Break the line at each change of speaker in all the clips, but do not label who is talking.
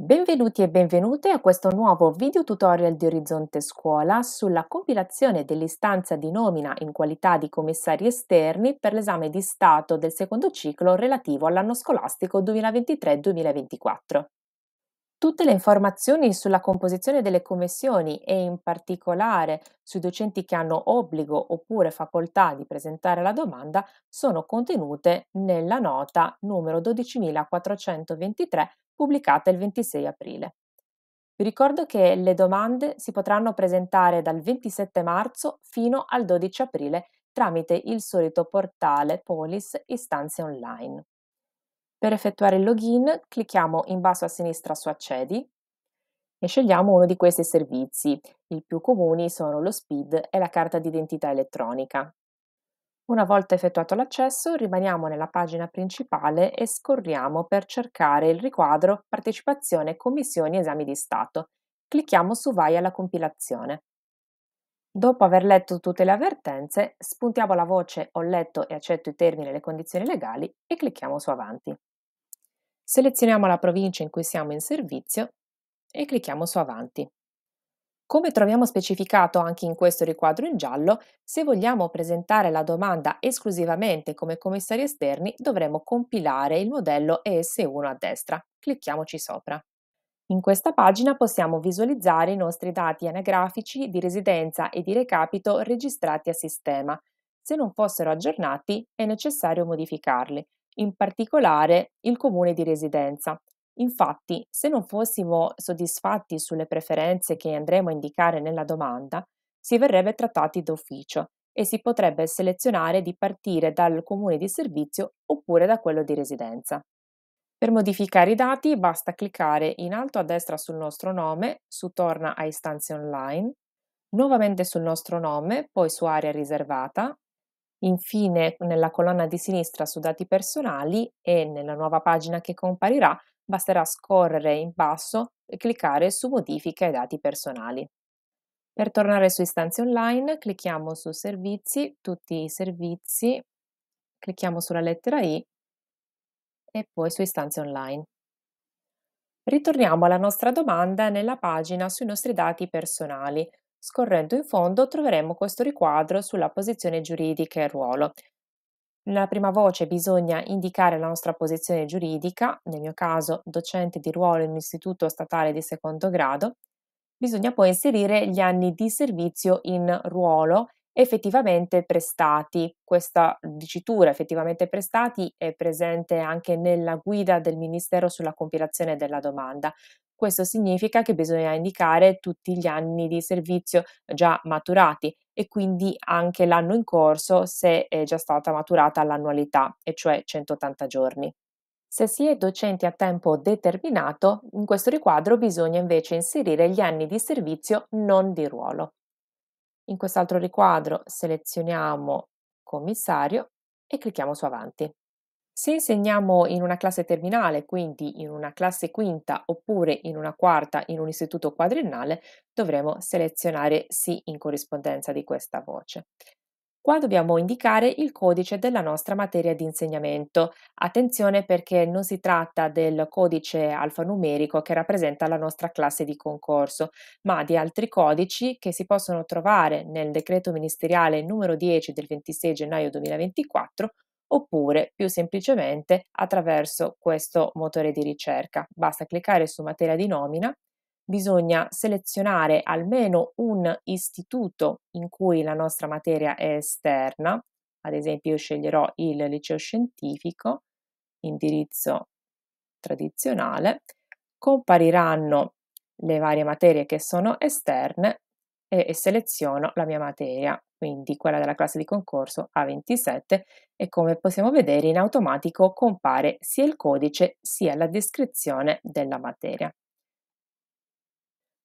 Benvenuti e benvenute a questo nuovo video tutorial di Orizzonte Scuola sulla compilazione dell'istanza di nomina in qualità di commissari esterni per l'esame di Stato del secondo ciclo relativo all'anno scolastico 2023-2024. Tutte le informazioni sulla composizione delle commissioni e in particolare sui docenti che hanno obbligo oppure facoltà di presentare la domanda sono contenute nella nota numero 12423 pubblicata il 26 aprile. Vi ricordo che le domande si potranno presentare dal 27 marzo fino al 12 aprile tramite il solito portale Polis Istanze Online. Per effettuare il login clicchiamo in basso a sinistra su Accedi e scegliamo uno di questi servizi. I più comuni sono lo SPID e la carta d'identità elettronica. Una volta effettuato l'accesso rimaniamo nella pagina principale e scorriamo per cercare il riquadro Partecipazione, Commissioni, Esami di Stato. Clicchiamo su Vai alla compilazione. Dopo aver letto tutte le avvertenze, spuntiamo la voce Ho letto e accetto i termini e le condizioni legali e clicchiamo su Avanti. Selezioniamo la provincia in cui siamo in servizio e clicchiamo su Avanti. Come troviamo specificato anche in questo riquadro in giallo, se vogliamo presentare la domanda esclusivamente come commissari esterni dovremo compilare il modello ES1 a destra. Clicchiamoci sopra. In questa pagina possiamo visualizzare i nostri dati anagrafici di residenza e di recapito registrati a sistema. Se non fossero aggiornati è necessario modificarli in particolare il comune di residenza. Infatti, se non fossimo soddisfatti sulle preferenze che andremo a indicare nella domanda, si verrebbe trattati d'ufficio e si potrebbe selezionare di partire dal comune di servizio oppure da quello di residenza. Per modificare i dati basta cliccare in alto a destra sul nostro nome, su Torna a istanze online, nuovamente sul nostro nome, poi su Area riservata, Infine, nella colonna di sinistra su dati personali e nella nuova pagina che comparirà, basterà scorrere in basso e cliccare su modifica ai dati personali. Per tornare su istanze online, clicchiamo su servizi, tutti i servizi, clicchiamo sulla lettera I e poi su istanze online. Ritorniamo alla nostra domanda nella pagina sui nostri dati personali. Scorrendo in fondo troveremo questo riquadro sulla posizione giuridica e ruolo. Nella prima voce bisogna indicare la nostra posizione giuridica, nel mio caso docente di ruolo in un istituto statale di secondo grado. Bisogna poi inserire gli anni di servizio in ruolo effettivamente prestati. Questa dicitura effettivamente prestati è presente anche nella guida del Ministero sulla compilazione della domanda. Questo significa che bisogna indicare tutti gli anni di servizio già maturati e quindi anche l'anno in corso se è già stata maturata l'annualità, e cioè 180 giorni. Se si è docenti a tempo determinato, in questo riquadro bisogna invece inserire gli anni di servizio non di ruolo. In quest'altro riquadro selezioniamo commissario e clicchiamo su avanti. Se insegniamo in una classe terminale, quindi in una classe quinta oppure in una quarta in un istituto quadriennale, dovremo selezionare sì in corrispondenza di questa voce. Qua dobbiamo indicare il codice della nostra materia di insegnamento. Attenzione perché non si tratta del codice alfanumerico che rappresenta la nostra classe di concorso, ma di altri codici che si possono trovare nel decreto ministeriale numero 10 del 26 gennaio 2024 oppure più semplicemente attraverso questo motore di ricerca. Basta cliccare su materia di nomina, bisogna selezionare almeno un istituto in cui la nostra materia è esterna, ad esempio io sceglierò il liceo scientifico, indirizzo tradizionale, compariranno le varie materie che sono esterne e, e seleziono la mia materia, quindi quella della classe di concorso A27 e come possiamo vedere in automatico compare sia il codice sia la descrizione della materia.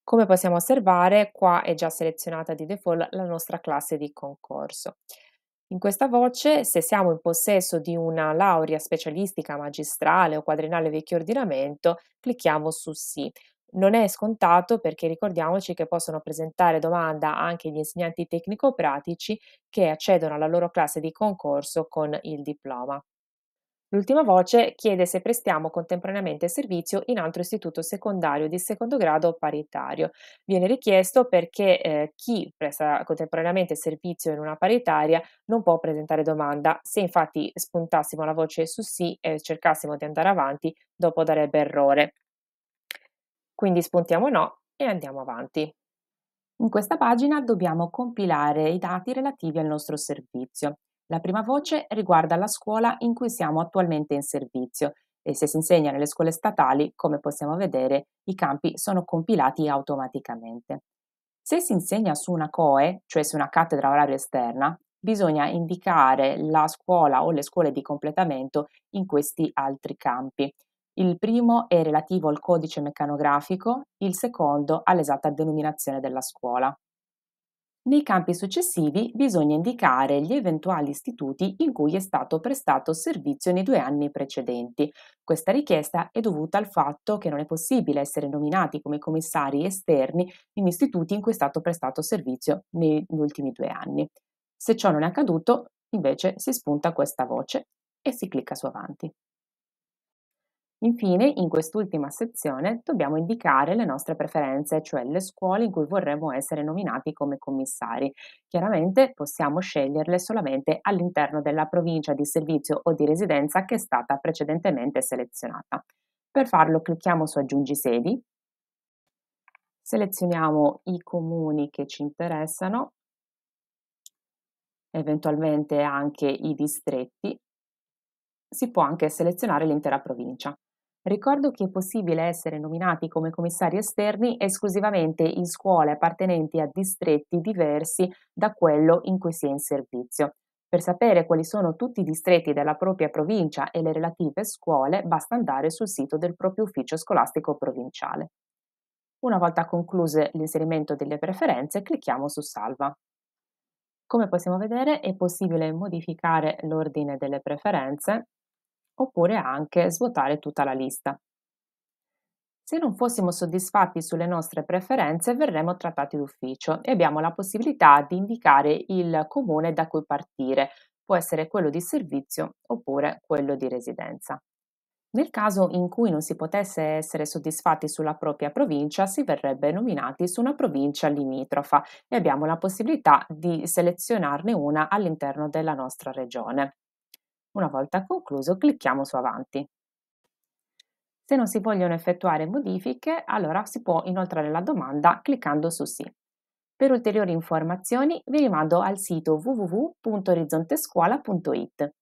Come possiamo osservare, qua è già selezionata di default la nostra classe di concorso. In questa voce, se siamo in possesso di una laurea specialistica magistrale o quadrenale vecchio ordinamento, clicchiamo su Sì non è scontato perché ricordiamoci che possono presentare domanda anche gli insegnanti tecnico-pratici che accedono alla loro classe di concorso con il diploma. L'ultima voce chiede se prestiamo contemporaneamente servizio in altro istituto secondario di secondo grado paritario. Viene richiesto perché eh, chi presta contemporaneamente servizio in una paritaria non può presentare domanda. Se infatti spuntassimo la voce su sì e cercassimo di andare avanti, dopo darebbe errore. Quindi spuntiamo no e andiamo avanti. In questa pagina dobbiamo compilare i dati relativi al nostro servizio. La prima voce riguarda la scuola in cui siamo attualmente in servizio e se si insegna nelle scuole statali, come possiamo vedere, i campi sono compilati automaticamente. Se si insegna su una COE, cioè su una cattedra oraria esterna, bisogna indicare la scuola o le scuole di completamento in questi altri campi. Il primo è relativo al codice meccanografico, il secondo all'esatta denominazione della scuola. Nei campi successivi bisogna indicare gli eventuali istituti in cui è stato prestato servizio nei due anni precedenti. Questa richiesta è dovuta al fatto che non è possibile essere nominati come commissari esterni in istituti in cui è stato prestato servizio negli ultimi due anni. Se ciò non è accaduto, invece si spunta questa voce e si clicca su avanti. Infine, in quest'ultima sezione dobbiamo indicare le nostre preferenze, cioè le scuole in cui vorremmo essere nominati come commissari. Chiaramente possiamo sceglierle solamente all'interno della provincia di servizio o di residenza che è stata precedentemente selezionata. Per farlo clicchiamo su Aggiungi sedi, selezioniamo i comuni che ci interessano, eventualmente anche i distretti si può anche selezionare l'intera provincia. Ricordo che è possibile essere nominati come commissari esterni esclusivamente in scuole appartenenti a distretti diversi da quello in cui si è in servizio. Per sapere quali sono tutti i distretti della propria provincia e le relative scuole, basta andare sul sito del proprio ufficio scolastico provinciale. Una volta concluse l'inserimento delle preferenze, clicchiamo su Salva. Come possiamo vedere, è possibile modificare l'ordine delle preferenze oppure anche svuotare tutta la lista. Se non fossimo soddisfatti sulle nostre preferenze verremo trattati d'ufficio e abbiamo la possibilità di indicare il comune da cui partire, può essere quello di servizio oppure quello di residenza. Nel caso in cui non si potesse essere soddisfatti sulla propria provincia, si verrebbe nominati su una provincia limitrofa e abbiamo la possibilità di selezionarne una all'interno della nostra regione. Una volta concluso clicchiamo su Avanti. Se non si vogliono effettuare modifiche, allora si può inoltrare la domanda cliccando su Sì. Per ulteriori informazioni vi rimando al sito www.orizzontescuola.it.